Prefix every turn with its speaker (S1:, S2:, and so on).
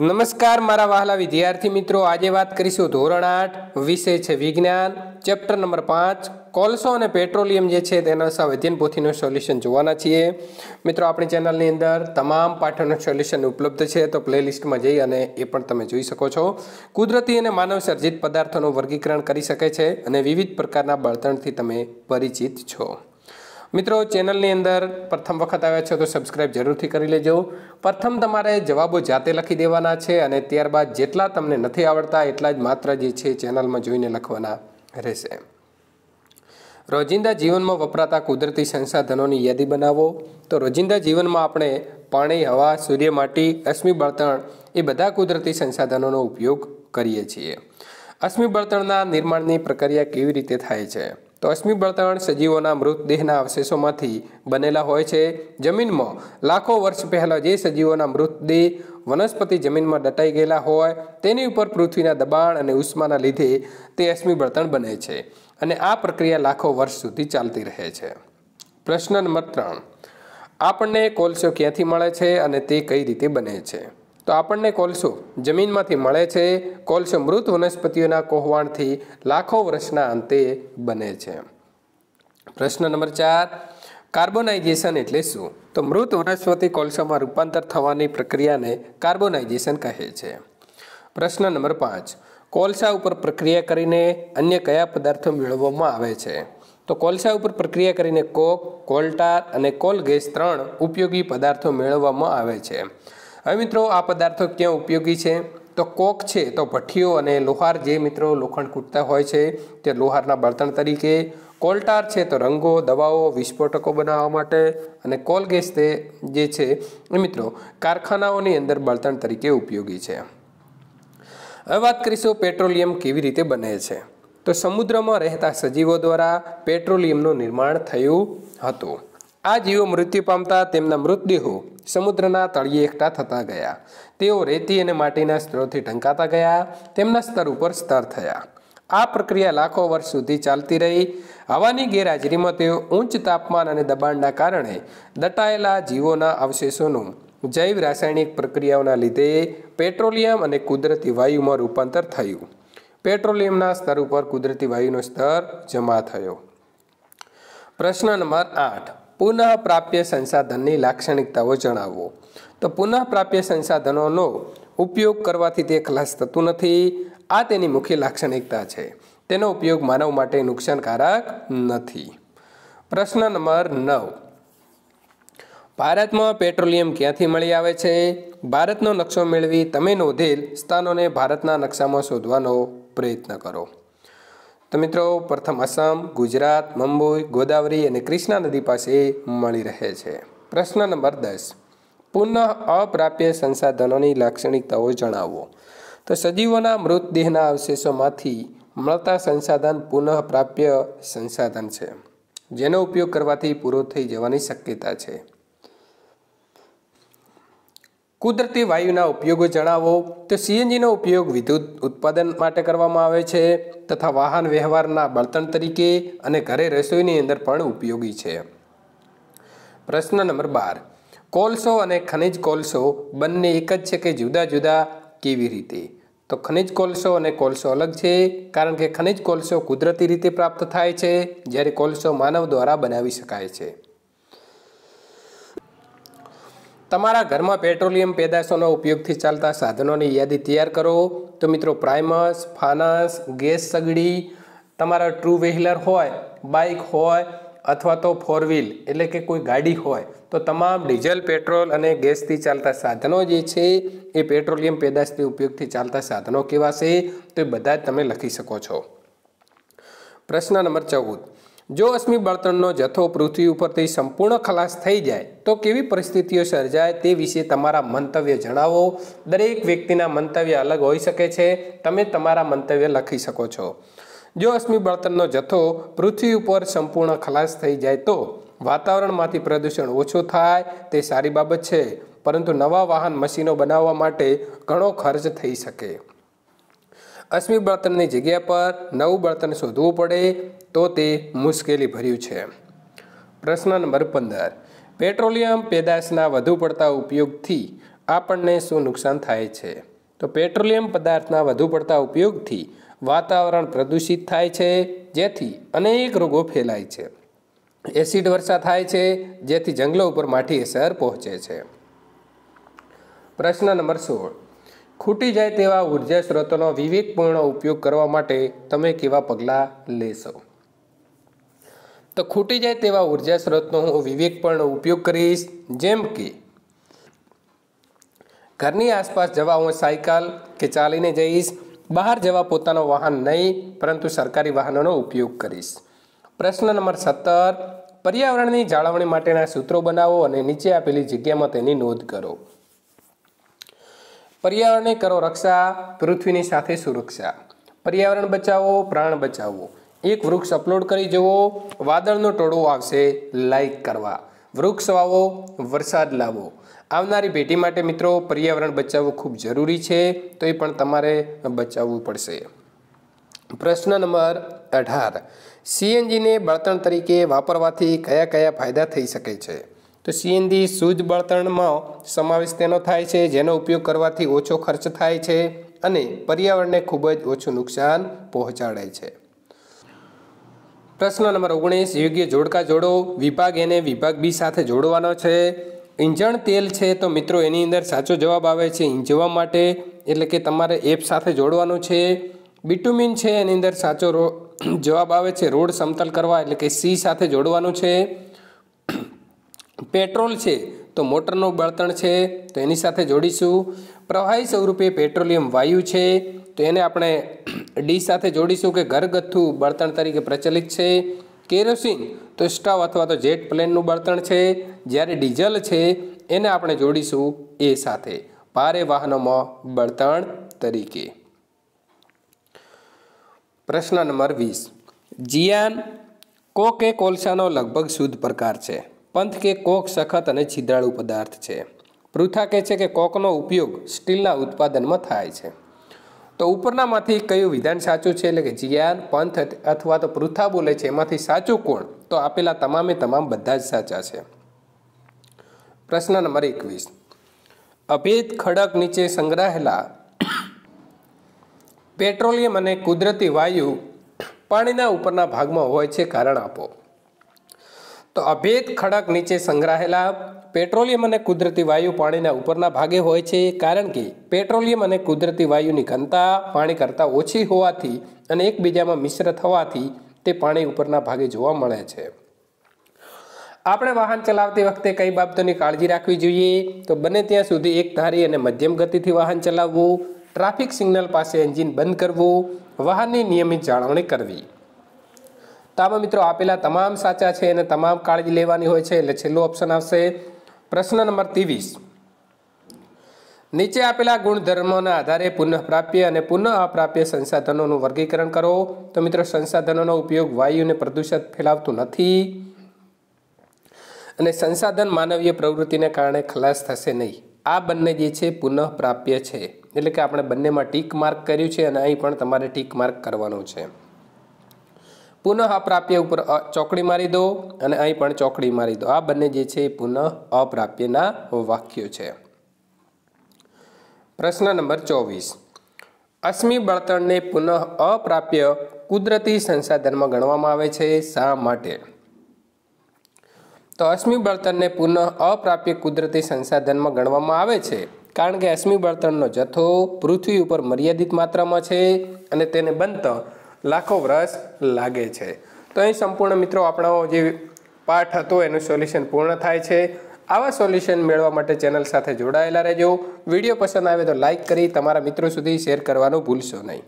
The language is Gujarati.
S1: નમસ્કાર મારા વહાલા વિદ્યાર્થી મિત્રો આજે વાત કરીશું ધોરણ આઠ વિષય છે વિજ્ઞાન ચેપ્ટર નંબર પાંચ કોલસો અને પેટ્રોલિયમ જે છે તેના સ્વાધ્યન પોથીનું સોલ્યુશન જોવાના છીએ મિત્રો આપણી ચેનલની અંદર તમામ પાઠોનું સોલ્યુશન ઉપલબ્ધ છે તો પ્લેલિસ્ટમાં જઈ અને એ પણ તમે જોઈ શકો છો કુદરતી અને માનવ સર્જિત પદાર્થોનું વર્ગીકરણ કરી શકે છે અને વિવિધ પ્રકારના બળતણથી તમે પરિચિત છો મિત્રો ચેનલની અંદર પ્રથમ વખત આવ્યા છો તો સબસ્ક્રાઈબ જરૂરથી કરી લેજો પ્રથમ તમારે જવાબો જાતે લખી દેવાના છે અને ત્યારબાદ જેટલા તમને નથી આવડતા એટલા જ માત્ર જે છે ચેનલમાં જોઈને લખવાના રહેશે રોજિંદા જીવનમાં વપરાતા કુદરતી સંસાધનોની યાદી બનાવો તો રોજિંદા જીવનમાં આપણે પાણી હવા સૂર્ય માટી અશ્મિ બળતણ એ બધા કુદરતી સંસાધનોનો ઉપયોગ કરીએ છીએ અશ્મિ બળતણના નિર્માણની પ્રક્રિયા કેવી રીતે થાય છે અશ્મિ બળતણ સજીવોના મૃતદેહના અવશેષોમાંથી બનેલા હોય છે જમીનમાં લાખો વર્ષ પહેલાં જે સજીવોના મૃતદેહ વનસ્પતિ જમીનમાં દટાઈ ગયેલા હોય તેની ઉપર પૃથ્વીના દબાણ અને ઉષ્માના લીધે તે અશ્મિ બળતણ બને છે અને આ પ્રક્રિયા લાખો વર્ષ સુધી ચાલતી રહે છે પ્રશ્ન નંબર ત્રણ આપણને કોલસો ક્યાંથી મળે છે અને તે કઈ રીતે બને છે તો આપણને કોલસો જમીનમાંથી મળે છે કોલસો મૃત વનસ્પતિઓના કોહવાણથી લાખો વર્ષના અંતે બને છે પ્રશ્ન નંબર ચાર કાર્બોનાઇઝેશન એટલે શું તો મૃત વનસ્પતિ કોલસામાં રૂપાંતર થવાની પ્રક્રિયાને કાર્બોનાઇઝેશન કહે છે પ્રશ્ન નંબર પાંચ કોલસા ઉપર પ્રક્રિયા કરીને અન્ય કયા પદાર્થો મેળવવામાં આવે છે તો કોલસા ઉપર પ્રક્રિયા કરીને કોક કોલટાર અને કોલ ગેસ ત્રણ ઉપયોગી પદાર્થો મેળવવામાં આવે છે હવે મિત્રો આ પદાર્થો ક્યાં ઉપયોગી છે તો કોક છે તો ભઠ્ઠીઓ અને લોહાર જે મિત્રો લોખંડ કૂટતા હોય છે તે લોહારના બળતણ તરીકે કોલટાર છે તો રંગો દવાઓ વિસ્ફોટકો બનાવવા માટે અને કોલગેસ તે જે છે એ મિત્રો કારખાનાઓની અંદર બળતણ તરીકે ઉપયોગી છે હવે વાત કરીશું પેટ્રોલિયમ કેવી રીતે બને છે તો સમુદ્રમાં રહેતા સજીવો દ્વારા પેટ્રોલિયમનું નિર્માણ થયું હતું આ જીવો મૃત્યુ પામતા તેમના મૃતદેહો સમુદ્રના તળિયે એકઠા થતા ગયા તેઓ રેતી અને માટીના સ્તરોથી ઢંકાતા ગયા તેમના સ્તર ઉપર સ્તર થયા આ પ્રક્રિયા લાખો વર્ષ સુધી ચાલતી રહી હવાની ગેરહાજરીમાં તેઓ ઉચ્ચ તાપમાન અને દબાણના કારણે દટાયેલા જીવોના અવશેષોનું જૈવ રાસાયણિક પ્રક્રિયાઓના લીધે પેટ્રોલિયમ અને કુદરતી વાયુમાં રૂપાંતર થયું પેટ્રોલિયમના સ્તર ઉપર કુદરતી વાયુનો સ્તર જમા થયો પ્રશ્ન નંબર આઠ પુનઃપ્રાપ્ય સંસાધનની લાક્ષણિકતાઓ જણાવો તો પુનઃપ્રાપ્ય સંસાધનોનો ઉપયોગ કરવાથી તે ખલાસ થતું નથી આ તેની મુખ્ય લાક્ષણિકતા છે તેનો ઉપયોગ માનવ માટે નુકસાનકારક નથી પ્રશ્ન નંબર નવ ભારતમાં પેટ્રોલિયમ ક્યાંથી મળી આવે છે ભારતનો નકશો મેળવી તમે નોંધેલ સ્થાનોને ભારતના નકશામાં શોધવાનો પ્રયત્ન કરો તો મિત્રો પ્રથમ આસામ ગુજરાત મુંબઈ ગોદાવરી અને કૃષ્ણા નદી પાસે મળી રહે છે પ્રશ્ન નંબર દસ પુનઃ અપ્રાપ્ય સંસાધનોની લાક્ષણિકતાઓ જણાવો તો સજીવોના મૃતદેહના અવશેષોમાંથી મળતા સંસાધન પુનઃપ્રાપ્ય સંસાધન છે જેનો ઉપયોગ કરવાથી પૂરો થઈ જવાની શક્યતા છે કુદરતી વાયુના ઉપયોગો જણાવો તો સીએનજીનો ઉપયોગ વિદ્યુત ઉત્પાદન માટે કરવામાં આવે છે તથા વાહન વ્યવહારના બળતણ તરીકે અને ઘરે રસોઈની અંદર પણ ઉપયોગી છે પ્રશ્ન નંબર બાર કોલસો અને ખનિજ કોલસો બંને એક જ છે કે જુદા જુદા કેવી રીતે તો ખનિજ કોલસો અને કોલસો અલગ છે કારણ કે ખનિજ કોલસો કુદરતી રીતે પ્રાપ્ત થાય છે જ્યારે કોલસો માનવ દ્વારા બનાવી શકાય છે તમારા ઘરમાં પેટ્રોલિયમ પેદાશોના ઉપયોગથી ચાલતા સાધનોની યાદી તૈયાર કરો તો મિત્રો પ્રાઇમસ ફાનસ ગેસ સગડી તમારા ટ્રુ વ્હીલર હોય બાઇક હોય અથવા તો ફોર વ્હીલ એટલે કે કોઈ ગાડી હોય તો તમામ ડીઝલ પેટ્રોલ અને ગેસથી ચાલતા સાધનો જે છે એ પેટ્રોલિયમ પેદાશથી ઉપયોગથી ચાલતા સાધનો કેવા છે તો એ બધા જ તમે લખી શકો છો પ્રશ્ન નંબર ચૌદ જો અશ્મિ બળતણનો જથ્થો પૃથ્વી ઉપરથી સંપૂર્ણ ખલાસ થઈ જાય તો કેવી પરિસ્થિતિઓ સર્જાય તે વિશે તમારા મંતવ્ય જણાવો દરેક વ્યક્તિના મંતવ્ય અલગ હોઈ શકે છે તમે તમારા મંતવ્ય લખી શકો છો જો અશ્મિ બળતણનો જથ્થો પૃથ્વી ઉપર સંપૂર્ણ ખલાસ થઈ જાય તો વાતાવરણમાંથી પ્રદૂષણ ઓછું થાય તે સારી બાબત છે પરંતુ નવા વાહન મશીનો બનાવવા માટે ઘણો ખર્ચ થઈ શકે અશ્મિ બળતણની જગ્યા પર નવું બળતણ શોધવું પડે તો તે મુશ્કેલી ભર્યું છે પ્રશ્ન નંબર પંદર પેટ્રોલિયમ પેદાશના વધુ પડતા ઉપયોગથી આપણને શું નુકસાન થાય છે તો પેટ્રોલિયમ પદાર્થના વધુ પડતા ઉપયોગથી વાતાવરણ પ્રદૂષિત થાય છે જેથી અનેક રોગો ફેલાય છે એસિડ વર્ષા થાય છે જેથી જંગલો ઉપર માઠી અસર પહોંચે છે પ્રશ્ન નંબર સોળ ખૂટી જાય તેવા ઉર્જા સ્ત્રોતોનો વિવેકપૂર્ણ ઉપયોગ કરવા માટે તમે કેવા પગલાં લેશો તો ખૂટી જાય તેવા ઉર્જા સ્ત્રોતનો હું વિવેકપૂર્ણ ઉપયોગ કરીશ જેમ કે ઘરની આસપાસ જવા હું સાયકલ કે ચાલીને જઈશ બહાર જવા પોતાનો વાહન નહીં પરંતુ સરકારી વાહનોનો ઉપયોગ કરીશ પ્રશ્ન નંબર સત્તર પર્યાવરણની જાળવણી માટેના સૂત્રો બનાવો અને નીચે આપેલી જગ્યામાં તેની નોંધ કરો પર્યાવરણને કરો રક્ષા પૃથ્વીની સાથે સુરક્ષા પર્યાવરણ બચાવો પ્રાણ બચાવો એક વૃક્ષ અપલોડ કરી જવો વાદળનો ટોળો આવશે લાઈક કરવા વૃક્ષ વાવો વરસાદ લાવો આવનારી ભેટી માટે મિત્રો પર્યાવરણ બચાવવું ખૂબ જરૂરી છે તો એ પણ તમારે બચાવવું પડશે પ્રશ્ન નંબર અઢાર સીએનજીને બળતણ તરીકે વાપરવાથી કયા કયા ફાયદા થઈ શકે છે તો સીએનજી શુદ્ધ બળતણમાં સમાવેશ તેનો થાય છે જેનો ઉપયોગ કરવાથી ઓછો ખર્ચ થાય છે અને પર્યાવરણને ખૂબ જ ઓછું નુકસાન પહોંચાડે છે પ્રશ્ન નંબર ઓગણીસ યોગ્ય જોડકા જોડો વિભાગ એને વિભાગ બી સાથે જોડવાનો છે ઇંજણ તેલ છે તો મિત્રો એની અંદર સાચો જવાબ આવે છે ઇંજવા માટે એટલે કે તમારે એપ સાથે જોડવાનું છે બિટુમિન છે એની અંદર સાચો જવાબ આવે છે રોડ સમતલ કરવા એટલે કે સી સાથે જોડવાનું છે પેટ્રોલ છે તો મોટરનું બળતણ છે તો એની સાથે જોડીશું પ્રવાહી સ્વરૂપે પેટ્રોલિયમ વાયુ છે તો એને આપણે ડી સાથે જોડીશું કે ઘરગથ્થું બળતણ તરીકે પ્રચલિત છે કેરોસીન તો સ્ટવ અથવા તો જેટ પ્લેનનું બળતણ છે જ્યારે ડીઝલ છે એને આપણે જોડીશું એ સાથે ભારે વાહનોમાં બળતણ તરીકે પ્રશ્ન નંબર વીસ જીયાન કોક એ કોલસાનો લગભગ શુદ્ધ પ્રકાર છે પંથ કે કોક સખત અને છિદ્રાળુ પદાર્થ છે પૃથા કહે છે કે કોકનો ઉપયોગ સ્ટીલના ઉત્પાદનમાં થાય છે તો ઉપરનામાંથી કયું વિધાન સાચું છે એટલે કે જીયાન પંથ અથવા તો પૃથા બોલે છે એમાંથી સાચું કોણ તો આપેલા તમામે તમામ બધા જ સાચા છે પ્રશ્ન નંબર એકવીસ અભેદ ખડક નીચે સંગ્રહેલા પેટ્રોલિયમ અને કુદરતી વાયુ પાણીના ઉપરના ભાગમાં હોય છે કારણ આપો તો અભેદ ખડક નીચે સંગ્રહેલા પેટ્રોલિયમ અને કુદરતી વાયુ પાણીના ઉપરના ભાગે હોય છે કારણ કે પેટ્રોલિયમ અને કુદરતી વાયુની ઘનતા પાણી કરતાં ઓછી હોવાથી અને એકબીજામાં મિશ્ર થવાથી તે પાણી ઉપરના ભાગે જોવા મળે છે આપણે વાહન ચલાવતી વખતે કઈ બાબતોની કાળજી રાખવી જોઈએ તો બને ત્યાં સુધી એક ધારી અને મધ્યમ ગતિથી વાહન ચલાવવું ટ્રાફિક સિગ્નલ પાસે એન્જિન બંધ કરવું વાહનની નિયમિત જાળવણી કરવી આમાં મિત્રો આપેલા તમામ સાચા છે અને તમામ કાળજી લેવાની હોય છે એટલે છેલ્લો ઓપ્શન આવશે પ્રશ્ન નંબર ત્રેવીસ નીચે આપેલા ગુણધર્મોના આધારે પુનઃપ્રાપ્ય અને પુનઃ અપ્રાપ્ય સંસાધનોનું વર્ગીકરણ કરો તો મિત્રો સંસાધનોનો ઉપયોગ વાયુને પ્રદૂષિત ફેલાવતું નથી અને સંસાધન માનવીય પ્રવૃત્તિને કારણે ખલાસ થશે નહીં આ બંને જે છે પુનઃપ્રાપ્ય છે એટલે કે આપણે બંનેમાં ટીક માર્ક કર્યું છે અને અહીં પણ તમારે ટીક માર્ક કરવાનું છે પુનઃ અપ્રાપ્ય ઉપર ચોકડી મારી દો અને અહીં પણ ચોકડી મારી દો આ બંને જે છે એ પુનઃ અપ્રાપ્યના વાક્યો છે પ્રશ્ન નંબર ચોવીસ અશ્મિ બળતણને પુનઃ અપ્રાપ્ય કુદરતી સંસાધનમાં ગણવામાં આવે છે શા માટે તો અશ્મિ બળતણને પુનઃ અપ્રાપ્ય કુદરતી સંસાધનમાં ગણવામાં આવે છે કારણ કે અશ્મિ બળતણનો જથ્થો પૃથ્વી ઉપર મર્યાદિત માત્રામાં છે અને તેને બનતા લાખો વર્ષ લાગે છે તો અહીં સંપૂર્ણ મિત્રો આપણો જે પાઠ હતો એનું સોલ્યુશન પૂર્ણ થાય છે આવા સોલ્યુશન મેળવવા માટે ચેનલ સાથે જોડાયેલા રહેજો વિડીયો પસંદ આવે તો લાઇક કરી તમારા મિત્રો સુધી શેર કરવાનું ભૂલશો નહીં